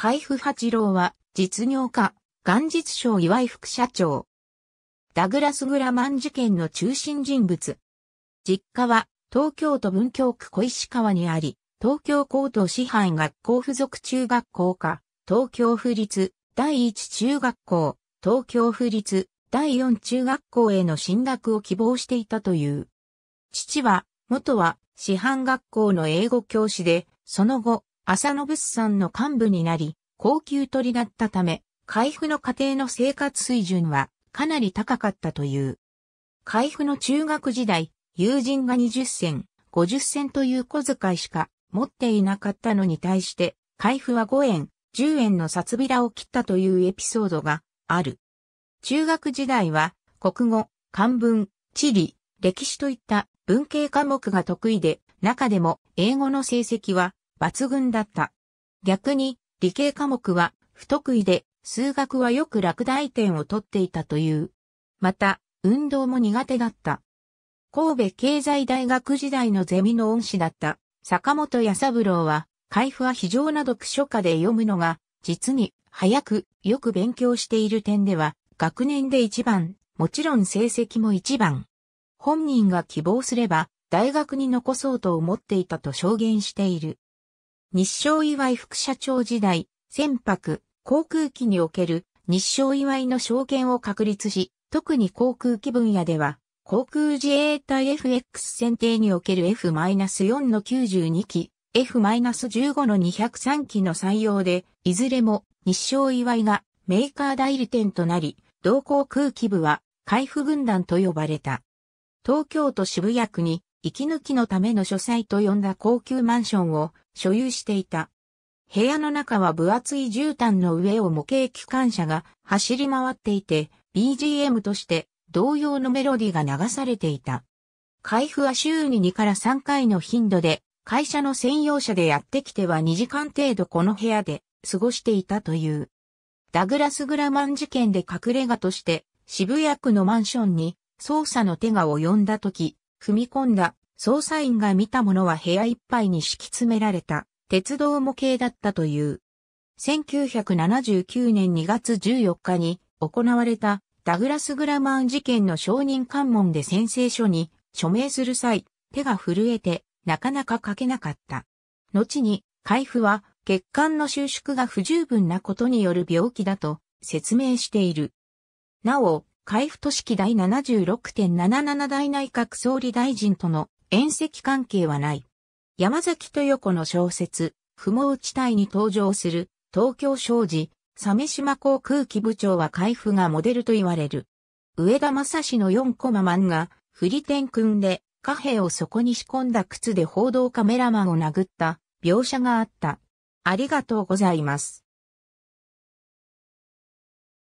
海部八郎は、実業家、元日賞岩井副社長。ダグラス・グラマン事件の中心人物。実家は、東京都文京区小石川にあり、東京高等師範学校附属中学校か、東京府立第一中学校、東京府立第四中学校への進学を希望していたという。父は、元は、師範学校の英語教師で、その後、浅野物産の幹部になり、高級鳥だったため、海部の家庭の生活水準はかなり高かったという。海部の中学時代、友人が20銭、50銭という小遣いしか持っていなかったのに対して、海部は5円、10円の札びらを切ったというエピソードがある。中学時代は、国語、漢文、地理、歴史といった文系科目が得意で、中でも英語の成績は抜群だった。逆に、理系科目は不得意で、数学はよく落第点を取っていたという。また、運動も苦手だった。神戸経済大学時代のゼミの恩師だった坂本康三郎は、開封は非常な読書家で読むのが、実に早くよく勉強している点では、学年で一番、もちろん成績も一番。本人が希望すれば、大学に残そうと思っていたと証言している。日照祝い副社長時代、船舶、航空機における日照祝いの証券を確立し、特に航空機分野では、航空自衛隊 FX 選定における F-4 の92機、F-15 の203機の採用で、いずれも日照祝いがメーカー代理店となり、同航空機部は海部軍団と呼ばれた。東京都渋谷区に息抜きのための書斎と呼んだ高級マンションを所有していた。部屋の中は分厚い絨毯の上を模型機関車が走り回っていて、BGM として同様のメロディが流されていた。開封は週に2から3回の頻度で、会社の専用車でやってきては2時間程度この部屋で過ごしていたという。ダグラス・グラマン事件で隠れ家として渋谷区のマンションに捜査の手が及んだ時、踏み込んだ捜査員が見たものは部屋いっぱいに敷き詰められた鉄道模型だったという。1979年2月14日に行われたダグラス・グラマン事件の証人関問で宣誓書に署名する際、手が震えてなかなか書けなかった。後に、海部は血管の収縮が不十分なことによる病気だと説明している。なお、海部都市記第76.77代内閣総理大臣との縁石関係はない。山崎豊子の小説、不毛地帯に登場する東京商事、鮫島航空機部長は海部がモデルと言われる。上田正史の4コマ漫画、フリテン君で貨幣を底に仕込んだ靴で報道カメラマンを殴った描写があった。ありがとうございます。